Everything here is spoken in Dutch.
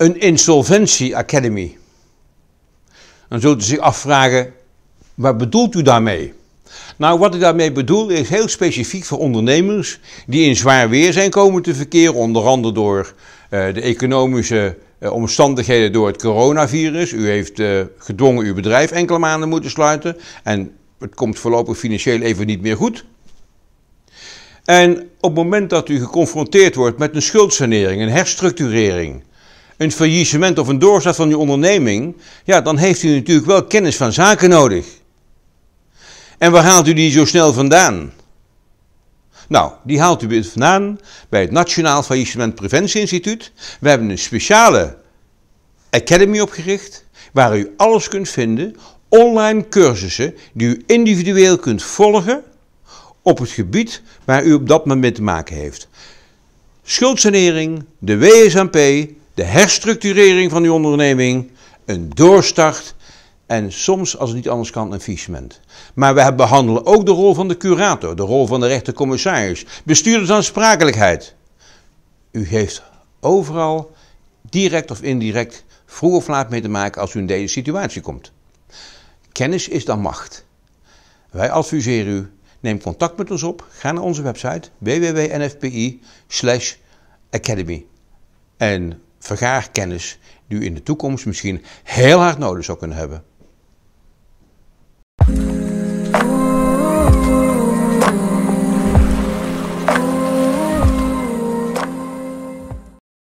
een insolventie academy. Dan zult u zich afvragen, wat bedoelt u daarmee? Nou, wat ik daarmee bedoel is heel specifiek voor ondernemers die in zwaar weer zijn komen te verkeren, onder andere door eh, de economische eh, omstandigheden door het coronavirus. U heeft eh, gedwongen uw bedrijf enkele maanden moeten sluiten en het komt voorlopig financieel even niet meer goed. En op het moment dat u geconfronteerd wordt met een schuldsanering, een herstructurering, een faillissement of een doorstart van uw onderneming, ja, dan heeft u natuurlijk wel kennis van zaken nodig. En waar haalt u die zo snel vandaan? Nou, die haalt u vandaan bij het Nationaal Faillissement Preventie Instituut. We hebben een speciale academy opgericht waar u alles kunt vinden, online cursussen die u individueel kunt volgen op het gebied waar u op dat moment mee te maken heeft. Schuldsanering, de WSMP, de herstructurering van uw onderneming, een doorstart en soms, als het niet anders kan, een fichement. Maar we behandelen ook de rol van de curator, de rol van de rechtercommissaris, bestuurdersaansprakelijkheid. U heeft overal, direct of indirect, vroeg of laat mee te maken als u in deze situatie komt. Kennis is dan macht. Wij adviseren u, neem contact met ons op, ga naar onze website www.nfpi academy en vergaarkennis die u in de toekomst misschien heel hard nodig zou kunnen hebben.